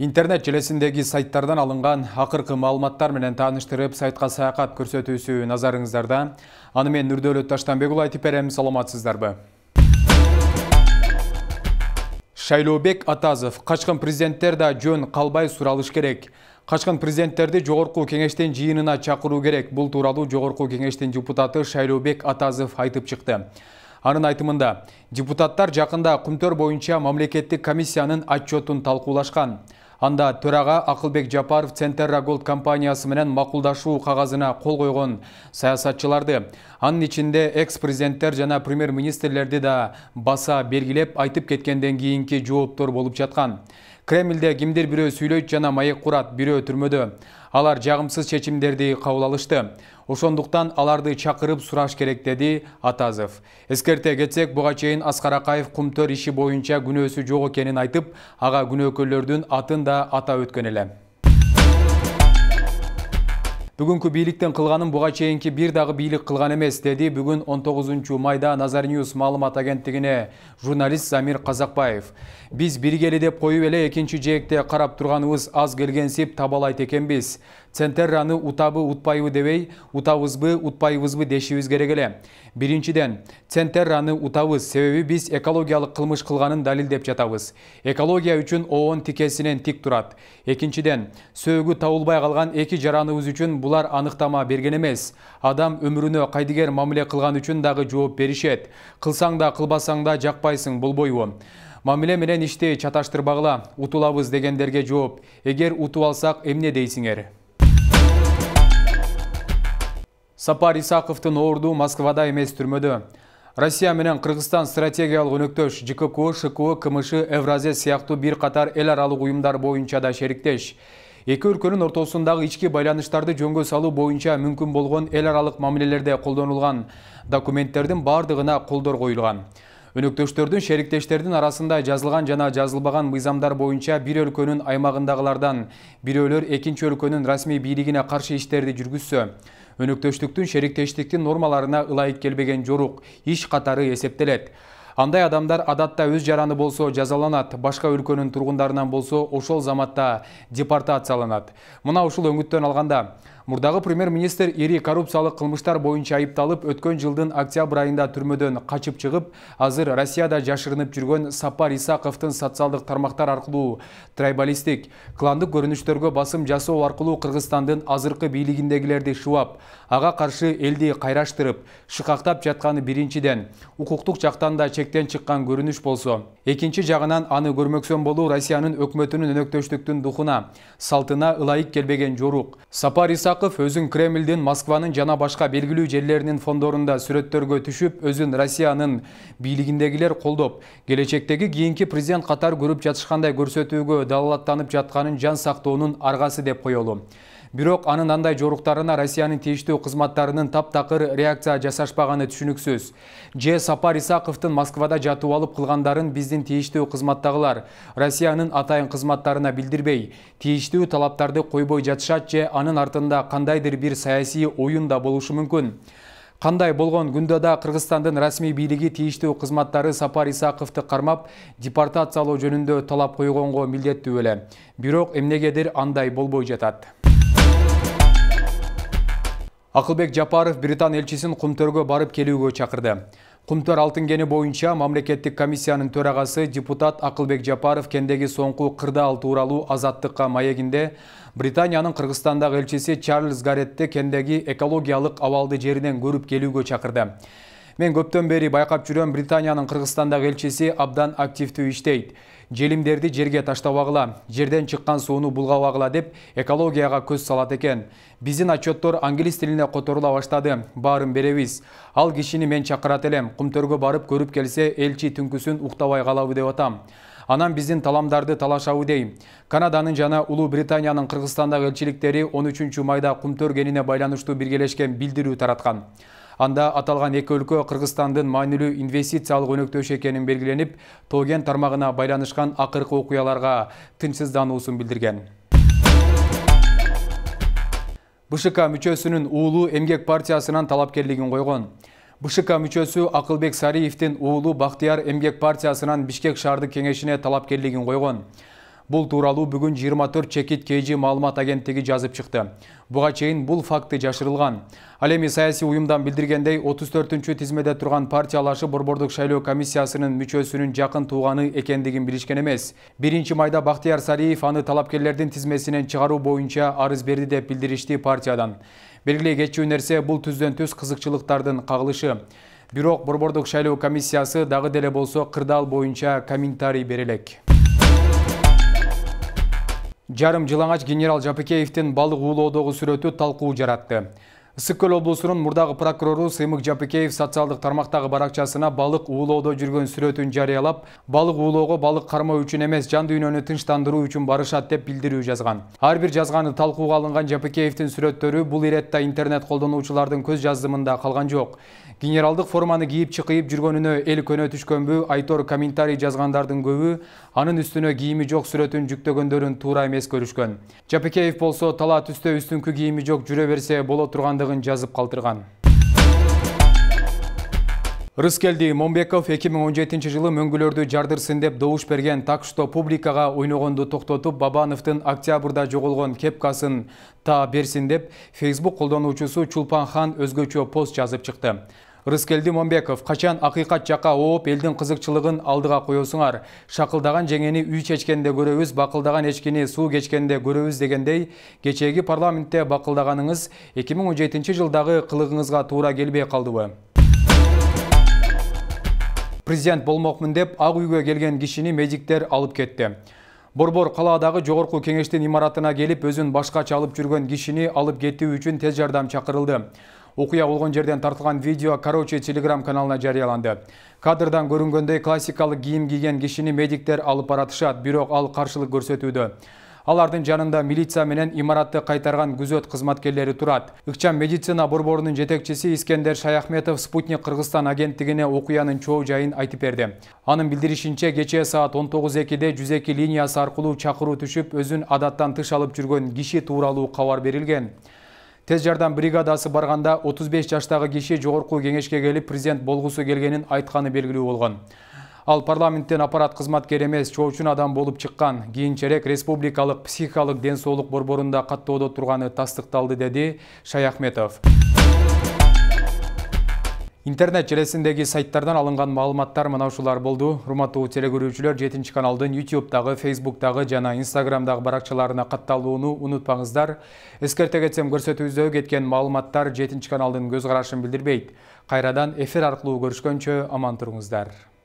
интернет желесиндеги сайттардан алынган акыркы маалыматтар менен тааныштырып сайтка саякат көрсөтүүсү назарыңыздарда аны мен нурдөөлөт таштанбек уулу айтып берем саламатсыздарбы шайлообек атазов качкын президенттер да жөн калбай суралыш керек качкын президенттерди жогорку кеңештин жыйынына чакыруу керек бул тууралуу жогорку кеңештин депутаты шайлообек атазов айтып чыкты анын айтымында депутаттар жакында кумтөр боюнча мамлекеттик комиссиянын отчетун талкуулашкан анда төрага акылбек жапаров центерра голд компаниясы менен макулдашуу кагазына кол койгон саясатчыларды анын ичинде экс президенттер жана премьер министрлерди да баса белгилеп айтып кеткенден кийинки жооптор болуп жаткан Кремлде кимдир бирөө сүйлөйт жана маек курат, бирөө түрмөдө. Алар жагымсыз чечимдерди кабыл алышты. Ошондуктан аларды чакырып сураш керек деди Атазов. Эскерте кетсек, буга чейин Аскар Акаев кумтөр иши боюнча күнөөсү жок экенин айтып, ага күнөөкөрлөрдүн атын да ата өткөн эле бүгүнкү бийликтин кылганын бұға чейинки бир дағы бийлик қылған эмес деді бүгін 19 майда назар ньюс Малым атагенттігіне журналист замир казакбаев Біз біргелі деп коюп эле экинчи жээкте карап турганыбыз аз табалай текен біз. Центерраны ұтабы ұтпайы дебей, ұтауызбы ұтпайыбызбы керек керегілі. Біріншіден, Центерраны утабыз себебі біз экологиялық қылмыш қылғанын дәліл деп жатауыз. Экология үшін оон тікесінен тик тұрат. Екіншіден, сөйгі тауылбай қалған екі жараныңыз үшін бұлар анықтама берген емес. Адам өміріні қайдыгер мамиле қылған үшін дағы жооп беришет. Қылсаң да, қылбасаң да жақпайсың бұл бойы. Мамиле менен ишти чаташтырбагыла, утулабыз дегендерге жооп. Эгер утуп алсак, эмне дейсиңер? сапар исаковдун орду москвада эмес түрмөдө россия менен кыргызстан стратегиялык өнөктөш жкко шко кмш евразия сыяктуу бир катар эл аралык уюмдар боюнча да шериктеш эки өлкөнүн ортосундагы ички байланыштарды жөнгө салуу боюнча мүмкүн болгон эл аралык мамилелерде колдонулган документтердин баардыгына колдор коюлган өнөктөштөрдүн шериктештердин арасында жазылган жана жазылбаган мыйзамдар боюнча бир өлкөнүн аймагындагылардан бирөөлөр экинчи өлкөнүн расмий бийлигине каршы иштерди жүргүзсө өнөктөштүктүн шериктештиктин нормаларына ылайык келбеген жорук иш катары эсептелет андай адамдар адатта өз жараны болсо жазаланат башка өлкөнүн тургундарынан болсо ошол заматта депортацияланат мына ушул өңүттөн алганда Мұрдағы премьер-министр ери коррупциялық қылмыштар бойынша айыпталып, өткен жылдың октябрь айында түрмеден қачып шығып, азыр Россияда жашырынып жүрген Сапар Исақовтың социалдық тармақтар арқылы трайбалистик, кландық көрініштерге басым жасау арқылы Қырғызстандың азырқы билігіндегілерді шуап, аға қаршы елді қайраштырып, шықақтап жатқаны біріншіден, укуктук жақтан да чектен шыққан көрініш болса, экинчи жағынан аны көрмөксөн болу Россиянын өкмөтүнүн өнөктөштүктүн духуна, салтына ылайык келбеген жорук. Сапар Өзің өзүн Кремлден, Москваның жана башка белгилүү жерлеринин фондорунда сүрөттөргө түшүп, өзүн Россиянын бийлигиндегилер колдоп, келечектеги кийинки президент Қатар көрүп жатышкандай көрсөтүүгө далалаттанып жатқанын жан сактоонун арғасы деп коелу бирок анын андай жоруктарына россиянын тийиштүү кызматтарынын таптакыр реакция жасашпаганы түшүнүксүз ж сапар исаковдун москвада жатып алып кылгандарын биздин тийиштүү кызматтагылар россиянын атайын кызматтарына билдирбей тийиштүү талаптарды койбой жатышат же анын артында кандайдыр бир саясий оюн да болушу мүмкүн Қандай болгон күндө да Кыргызстандын расмий бийлиги тийиштүү кызматтары Сапар Исаковду кармап, депортациялоо жөнүндө талап койгонго милдеттүү эле. Бирок эмнегедир андай болбой жатат. акылбек жапаров британ элчисин кумтөргө барып келүүгө чакырды кумтөр алтын кени боюнча мамлекеттик комиссиянын төрагасы депутат акылбек жапаров кендеги соңку кырдаал тууралуу азаттыкка маегинде британиянын кыргызстандагы элчиси чарльз гарретти кендеги экологиялык абалды жеринен көрүп келүүгө чакырды мен көптөн бери байкап жүрөм британиянын кыргызстандагы элчиси абдан активдүү иштейт желимдерди жерге таштабагыла жерден чыккан сууну булгабагыла деп экологияга көз салат экен биздин отчеттор англис тилине которула баштады баарын беребиз ал кишини мен чакырат элем кумтөргө барып көрүп келсе элчи түнкүсүн уктабай калабы деп атам анан биздин таламдарды талашабы дейм канаданын жана улуу британиянын кыргызстандагы элчиликтери он үчүнчү майда кумтөр кенине байланыштуу биргелешкен билдирүү тараткан Анда аталған екі өлкө Қырғызстандың маанилүү инвестициялық өнөктөш екенін белгіленіп, тоген тармағына байланышқан ақырқы окуяларга тынчсыздануусун білдірген. БШК мүчөсүнүн уулу эмгек партиясынан талапкерлигин койгон. БШК мүчөсү Акылбек Сариевдин уулу Бактияр эмгек партиясынан Бишкек шаардык кеңешине талапкерлигин койгон. Бұл туралы бүгін 24 чекет кейджи малымат агенттиги жазып шықты. Бұға чейін бұл факты жашырылған. Ал эми саясий уюмдан билдиргендей 34-чү тизмеде турган партиялашы Борбордук шайлоо комиссиясынын мүчөсүнүн жакын тууганы екендігін билишкен эмес. 1-майда бақтияр Сариев аны талапкерлердин тизмесинен чыгаруу боюнча арыз берди деп билдиришти партиядан. Белгилей кетчү нерсе бул түздөн түз кызыкчылыктардын кагылышы. Бирок Борбордук шайлоо комиссиясы дагы деле болсо қырдал боюнча комментарий берелек жарым жылаңач генерал Жапыкеевтен балық уулоодогу сүреті талқуы жаратты ысык-көл облусунун мурдагы прокурору сыймык жапыкеев социалдык тармактагы баракчасына балык уулоодо жүргөн сүрөтүн жарыялап балык уулоого балык кармоо үчүн эмес жан дүйнөнү тынчтандыруу үчүн барышат деп билдирүү жазган ар бир жазганы талкууга алынган жапыкеевдин сүрөттөрү бул иретта интернет колдонуучулардын көз жаздымында калган жок генералдык форманы кийип чыкыйып жүргөнүнө эл көнө түшкөнбү айтор комментарий жазгандардын көбү анын үстүнө кийими жок сүрөтүн жүктөгөндөрүн туура эмес көрүшкөн жапыкеев болсо талаа түстө үстүнкү кийими жок жүрө берсе боло тургандыгын жазып калтырган рыскелди момбеков эки миң он жетинчи жылы мөңгүлөрдү жардырсын деп добуш берген так что публикага ойногонду токтотуп бабановдун октябрда жоголгон кепкасын таа берсин деп фейсбук колдонуучусу чулпан хан өзгөчө пост жазып чыкты Рыскелди Момбеков, қачан ақиқат жаққа оып, елдің қызықшылығын алдыға қойосыңар. Шақылдаған жеңені үй чечкенде көрөбүз, бақылдаған ешкені су кечкенде көрөбүз дегендей, кечеги парламентте бақылдағаныңыз 2017 жылдағы қылығыңызға тура келбей қалдыбы. Президент болмақ деп, ақ үйге келген кишини медиктер алып кетті. Борбор қаладағы жоғырқу кеңештің имаратына келіп, өзін башқа чалып жүрген кишини алып кетті үшін тез жардам чақырылды. окуя болгон жерден тартылган видео короче телеграм каналына жарыяланды кадрдан көрүнгөндөй классикалык кийим кийген кишини медиктер алып баратышат бирок ал каршылык көрсөтүүдө алардын жанында милиция менен имаратты кайтарган күзөт кызматкерлери турат ыкчам медицина борборунун жетекчиси искендер шаяхметов спутник кыргызстан агенттигине окуянын чоо жайын айтып берди анын билдиришинче кечээ саат он тогуз экиде жүз эки линиясы аркылуу чакыруу түшүп өзүн адаттан тыш алып жүргөн киши тууралуу кабар берилген тез жардам бригадасы барганда отуз беш жаштагы киши жогорку кеңешке келип президент болгусу келгенин айтканы белгилүү болгон ал парламенттен аппарат кызматкери эмес чоочун адам болуп чыккан кийинчерээк республикалык психикалык ден соолук борборунда каттоодо турганы тастыкталды деди шаяхметов Интернет желесіндегі сайттардан алынған малыматтар мұнаушылар болды. Руматтуу телегөрүүчүлөр 7 каналдың youtube дағы facebook жана instagram дағы баракчаларына катталууну унутпаңыздар. Эскерте кетсем көрсөтүүбүздө кеткен маалыматтар 7 каналдын көз карашын билдирбейт. қайрадан эфир аркылуу көрүшкөнчө аман туруңуздар.